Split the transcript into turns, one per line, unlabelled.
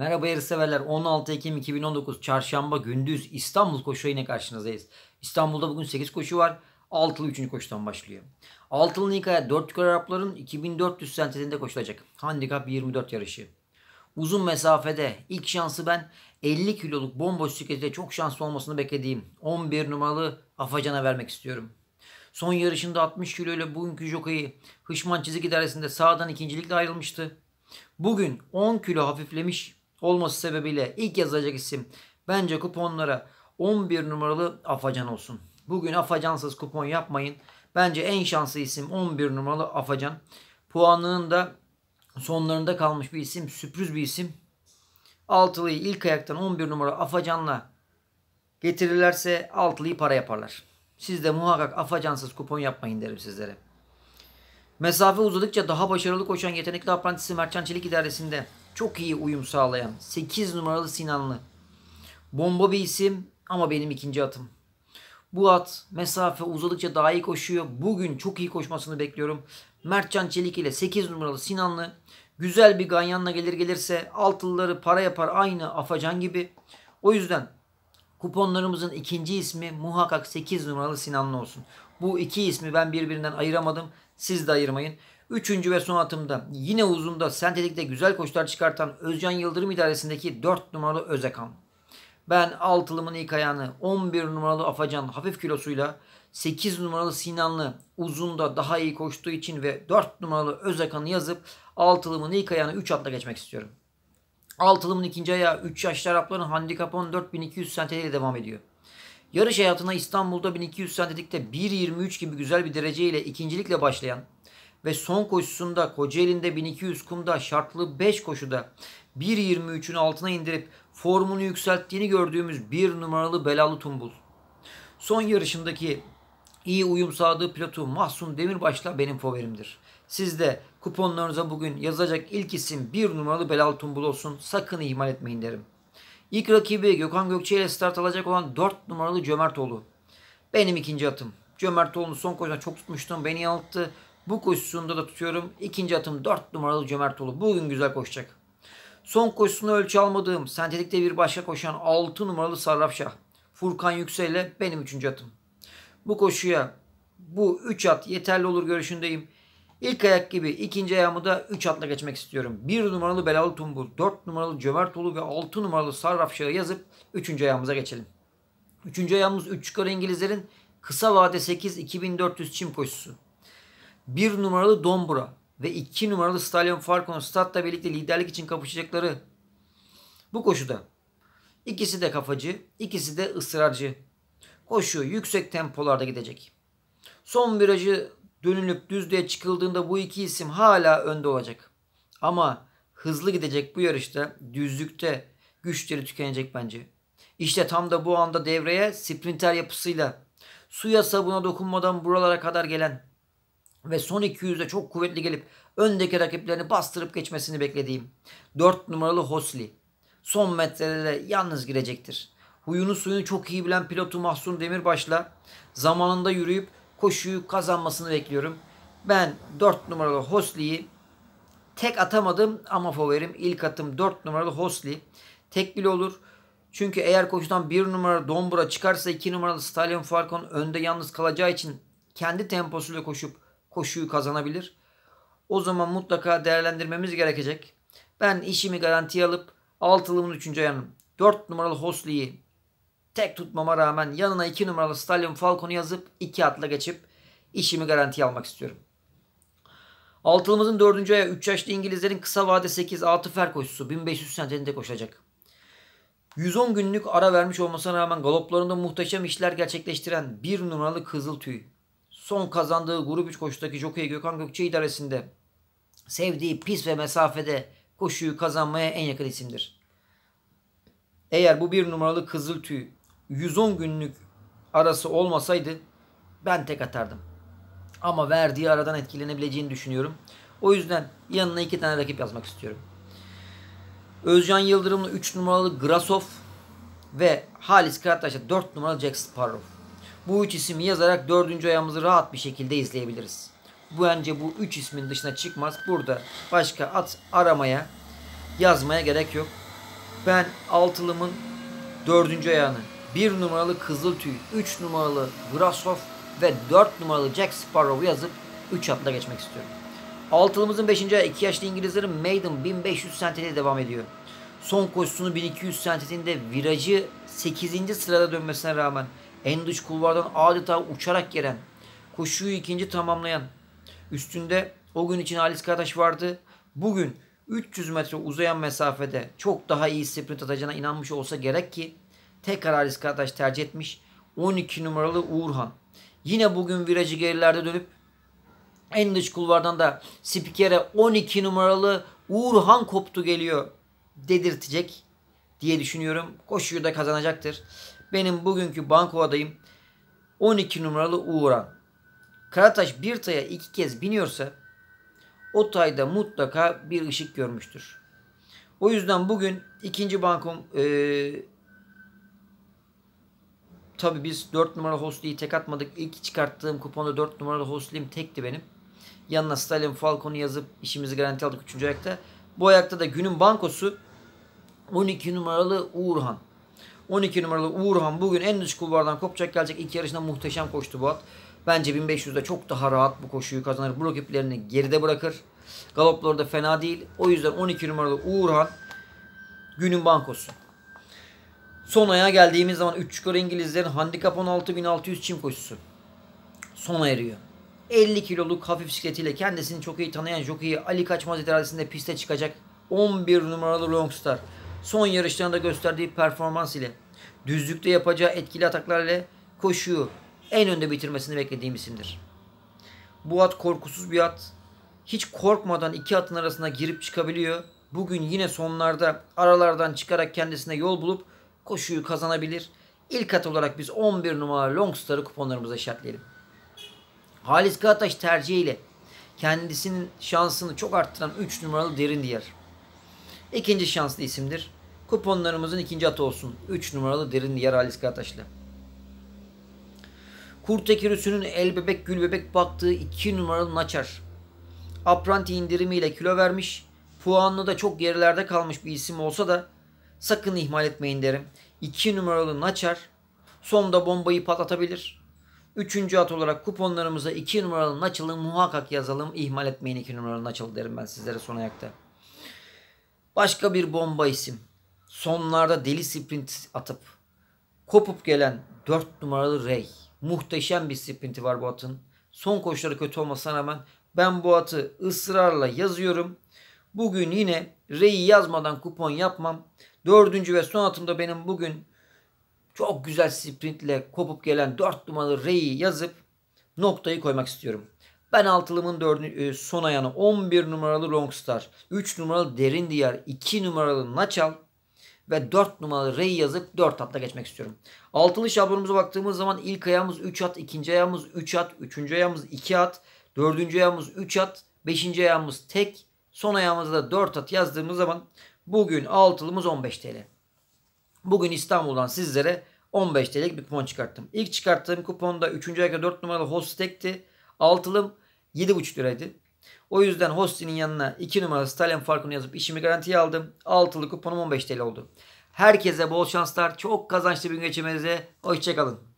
Merhaba yarış severler. 16 Ekim 2019 Çarşamba gündüz İstanbul koşu yine karşınızdayız. İstanbul'da bugün 8 koşu var. Altılı 3. koşudan başlıyor. Altılı Nika'ya 4 kilo Arapların 2400 sentetinde koşulacak. Handikap 24 yarışı. Uzun mesafede ilk şansı ben 50 kiloluk bomboş siklete çok şanslı olmasını beklediğim 11 numaralı Afacan'a vermek istiyorum. Son yarışında 60 kilo ile bugünkü jokayı Hışman Çizik idaresinde sağdan ikincilikle ayrılmıştı. Bugün 10 kilo hafiflemiş olması sebebiyle ilk yazacak isim bence kuponlara 11 numaralı Afacan olsun. Bugün Afacansız kupon yapmayın. Bence en şanslı isim 11 numaralı Afacan. Puanının da sonlarında kalmış bir isim. Sürpriz bir isim. Altılıyı ilk ayaktan 11 numara Afacan'la getirirlerse altılıyı para yaparlar. Siz de muhakkak Afacansız kupon yapmayın derim sizlere. Mesafe uzadıkça daha başarılı koşan yetenekli aprentisi Mertcan Çelik idaresinde çok iyi uyum sağlayan 8 numaralı Sinanlı. Bomba bir isim ama benim ikinci atım. Bu at mesafe uzadıkça daha iyi koşuyor. Bugün çok iyi koşmasını bekliyorum. Mertcan Çelik ile 8 numaralı Sinanlı. Güzel bir ganyanla gelir gelirse altılıları para yapar aynı Afacan gibi. O yüzden kuponlarımızın ikinci ismi muhakkak 8 numaralı Sinanlı olsun. Bu iki ismi ben birbirinden ayıramadım. Siz de ayırmayın. Üçüncü ve son atımda yine uzunda sentetikte güzel koşular çıkartan Özcan Yıldırım idaresindeki 4 numaralı Özekan. Ben altılımın ilk ayağını 11 numaralı Afacan hafif kilosuyla 8 numaralı Sinanlı uzunda daha iyi koştuğu için ve 4 numaralı Özekan'ı yazıp altılımın ilk ayağını 3 atla geçmek istiyorum. Altılımın ikinci ayağı 3 yaşlı Arapların handikapı 14200 sentetikle devam ediyor. Yarış hayatına İstanbul'da 1200 sentetikte 1.23 gibi güzel bir dereceyle ikincilikle başlayan ve son koşusunda Kocaeli'nde 1200 kumda şartlı 5 koşuda 1.23'ün altına indirip formunu yükselttiğini gördüğümüz bir numaralı belalı tumbul. Son yarışındaki iyi uyum sağladığı pilotu Mahsun Demirbaş'la benim favorimdir. Siz de kuponlarınıza bugün yazacak ilk isim bir numaralı belalı tumbul olsun sakın ihmal etmeyin derim. İlk rakibi Gökhan Gökçe ile start alacak olan 4 numaralı Cömertoğlu. Benim ikinci atım. Cömertoğlu'nu son koşuda çok tutmuştum. Beni yanılttı. Bu koşusunda da tutuyorum. İkinci atım 4 numaralı Cömert Ulu. Bugün güzel koşacak. Son koşusunda ölçü almadığım sentetikte bir başka koşan 6 numaralı Sarrafşah. Furkan Yüksel ile benim 3. atım. Bu koşuya bu 3 at yeterli olur görüşündeyim. İlk ayak gibi ikinci ayağımı da 3 atla geçmek istiyorum. 1 numaralı Belalı Tumbul, 4 numaralı Cömert Ulu ve 6 numaralı Sarrafşah'ı yazıp 3. ayağımıza geçelim. 3. ayağımız 3 yukarı İngilizlerin kısa vade 8 2400 çim koşusu. 1 numaralı Dombra ve 2 numaralı Stalion Falcon Stad'la birlikte liderlik için kapışacakları bu koşuda ikisi de kafacı, ikisi de ısrarcı. Koşu yüksek tempolarda gidecek. Son virajı dönülüp düzlüğe çıkıldığında bu iki isim hala önde olacak. Ama hızlı gidecek bu yarışta düzlükte güçleri tükenecek bence. İşte tam da bu anda devreye sprinter yapısıyla suya sabuna dokunmadan buralara kadar gelen ve son 200'de çok kuvvetli gelip öndeki rakiplerini bastırıp geçmesini beklediğim 4 numaralı Hosli son metrelere yalnız girecektir. Huyunu suyunu çok iyi bilen pilotu Mahsun Demirbaş'la zamanında yürüyüp koşuyu kazanmasını bekliyorum. Ben 4 numaralı Hosli'yi tek atamadım ama favorim ilk atım 4 numaralı Hosli. Tek bile olur. Çünkü eğer koşudan 1 numara Dombura çıkarsa 2 numaralı Stallion Falcon önde yalnız kalacağı için kendi temposuyla koşup koşuyu kazanabilir. O zaman mutlaka değerlendirmemiz gerekecek. Ben işimi garantiye alıp altılımın 3. ayağını 4 numaralı Hosley'i tek tutmama rağmen yanına 2 numaralı Stallion Falcon'u yazıp 2 atla geçip işimi garantiye almak istiyorum. Altılımızın 4. aya 3 yaşlı İngilizlerin kısa vade 8 Atıfer koşusu 1500 senteninde koşacak. 110 günlük ara vermiş olmasına rağmen galoplarında muhteşem işler gerçekleştiren 1 numaralı Kızıl Tüy son kazandığı grup 3 koşudaki Jockey Gökhan Gökçe idaresinde sevdiği pis ve mesafede koşuyu kazanmaya en yakın isimdir. Eğer bu bir numaralı kızıl tüy 110 günlük arası olmasaydı ben tek atardım. Ama verdiği aradan etkilenebileceğini düşünüyorum. O yüzden yanına iki tane rakip yazmak istiyorum. Özcan Yıldırım'la 3 numaralı Grasov ve Halis Karataş'la 4 numaralı Jack Sparrow. Bu üç ismi yazarak dördüncü ayağımızı rahat bir şekilde izleyebiliriz. Bu bence bu üç ismin dışına çıkmaz. Burada başka at aramaya, yazmaya gerek yok. Ben altılımın dördüncü ayağını, bir numaralı kızıl tüy, üç numaralı Grasov ve dört numaralı Jack Sparrow'u yazıp üç atla geçmek istiyorum. Altılımızın beşinci ayağı 2 yaşlı İngilizlerin Maiden 1500 sentede devam ediyor. Son koşusunu 1200 sentetinde virajı 8. sırada dönmesine rağmen en dış kulvardan adeta uçarak gelen, koşuyu ikinci tamamlayan, üstünde o gün için Halis Kardeş vardı. Bugün 300 metre uzayan mesafede çok daha iyi sprint atacağına inanmış olsa gerek ki tekrar Halis Kardeş tercih etmiş 12 numaralı Uğurhan. Yine bugün virajı gerilerde dönüp en dış kulvardan da spikere 12 numaralı Uğurhan koptu geliyor dedirtecek diye düşünüyorum. Koşuyu da kazanacaktır. Benim bugünkü banko adayım 12 numaralı Uğran. Karataş bir taya iki kez biniyorsa o tayda mutlaka bir ışık görmüştür. O yüzden bugün ikinci bankom e, tabi biz 4 numaralı Hosli'yi tek atmadık. İlk çıkarttığım kuponda 4 numaralı Hosli'm tekti benim. Yanına Stalin Falcon'u yazıp işimizi garanti aldık 3. ayakta. Bu ayakta da günün bankosu 12 numaralı Uğurhan. 12 numaralı Uğurhan bugün en dış kulvardan kopacak gelecek. İlk yarışında muhteşem koştu bu at. Bence 1500'de çok daha rahat bu koşuyu kazanır. Blok iplerini geride bırakır. Galopları da fena değil. O yüzden 12 numaralı Uğurhan günün bankosu. Son aya geldiğimiz zaman 3 yukarı İngilizlerin handikap 16600 çim koşusu. Sona eriyor. 50 kiloluk hafif bisikletiyle kendisini çok iyi tanıyan jockey Ali Kaçmaz idaresinde piste çıkacak. 11 numaralı Longstar son yarışlarında gösterdiği performans ile düzlükte yapacağı etkili ataklarla koşuyu en önde bitirmesini beklediğim isimdir. Bu at korkusuz bir at. Hiç korkmadan iki atın arasına girip çıkabiliyor. Bugün yine sonlarda aralardan çıkarak kendisine yol bulup koşuyu kazanabilir. İlk at olarak biz 11 numara Longstar'ı kuponlarımıza işaretleyelim. Halis Kataş tercihiyle kendisinin şansını çok arttıran 3 numaralı derin diğer. İkinci şanslı isimdir. Kuponlarımızın ikinci atı olsun. 3 numaralı derin yer Halis Karataşlı. Kurteki Rüsü'nün el bebek gül bebek baktığı 2 numaralı Naçar. Apranti indirimiyle kilo vermiş. Puanlı da çok gerilerde kalmış bir isim olsa da sakın ihmal etmeyin derim. 2 numaralı Naçar sonda bombayı patlatabilir. Üçüncü at olarak kuponlarımıza 2 numaralı Naçal'ı muhakkak yazalım. İhmal etmeyin 2 numaralı Naçal'ı derim ben sizlere son ayakta. Başka bir bomba isim. Sonlarda deli sprint atıp kopup gelen 4 numaralı Ray. Muhteşem bir sprinti var bu atın. Son koşuları kötü olmasına rağmen ben bu atı ısrarla yazıyorum. Bugün yine Ray'i yazmadan kupon yapmam. Dördüncü ve son atımda benim bugün çok güzel sprintle kopup gelen 4 numaralı Ray'i yazıp noktayı koymak istiyorum. Ben altılımın 4, e, son ayağını 11 numaralı Longstar, 3 numaralı Derin Diyar, 2 numaralı Naçal ve 4 numaralı Rey yazıp 4 atla geçmek istiyorum. Altılı şablonumuza baktığımız zaman ilk ayağımız 3 at, ikinci ayağımız 3 at, üçüncü ayağımız 2 at, dördüncü ayağımız 3 at, beşinci ayağımız tek, son ayağımızda da 4 at yazdığımız zaman bugün altılımız 15 TL. Bugün İstanbul'dan sizlere 15 TL'lik bir kupon çıkarttım. İlk çıkarttığım kuponda 3. ayakta 4 numaralı Hostek'ti. Altılım 7,5 liraydı. O yüzden Hosti'nin yanına 2 numaralı Stalin farkını yazıp işimi garantiye aldım. Altılı kuponum 15 TL oldu. Herkese bol şanslar. Çok kazançlı bir gün geçirmenize. Hoşçakalın.